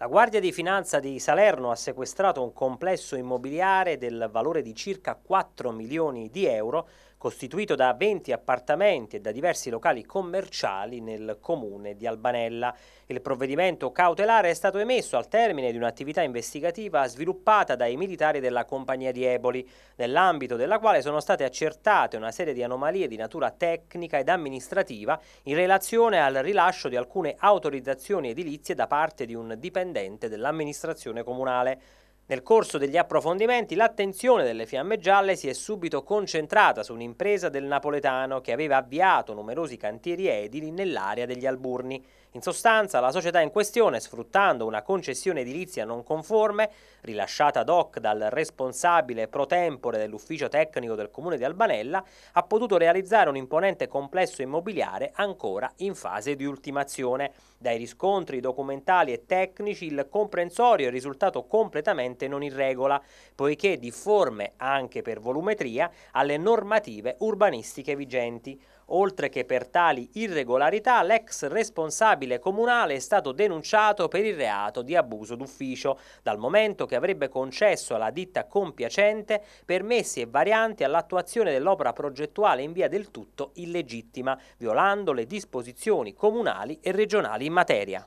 La Guardia di Finanza di Salerno ha sequestrato un complesso immobiliare del valore di circa 4 milioni di euro, costituito da 20 appartamenti e da diversi locali commerciali nel comune di Albanella. Il provvedimento cautelare è stato emesso al termine di un'attività investigativa sviluppata dai militari della compagnia di Eboli, nell'ambito della quale sono state accertate una serie di anomalie di natura tecnica ed amministrativa in relazione al rilascio di alcune autorizzazioni edilizie da parte di un dipendente dipendente dell'amministrazione comunale. Nel corso degli approfondimenti l'attenzione delle Fiamme Gialle si è subito concentrata su un'impresa del napoletano che aveva avviato numerosi cantieri edili nell'area degli Alburni. In sostanza la società in questione, sfruttando una concessione edilizia non conforme, rilasciata ad hoc dal responsabile pro tempore dell'ufficio tecnico del comune di Albanella, ha potuto realizzare un imponente complesso immobiliare ancora in fase di ultimazione. Dai riscontri documentali e tecnici il comprensorio è risultato completamente assolutamente non in regola, poiché difforme anche per volumetria alle normative urbanistiche vigenti. Oltre che per tali irregolarità, l'ex responsabile comunale è stato denunciato per il reato di abuso d'ufficio, dal momento che avrebbe concesso alla ditta compiacente permessi e varianti all'attuazione dell'opera progettuale in via del tutto illegittima, violando le disposizioni comunali e regionali in materia.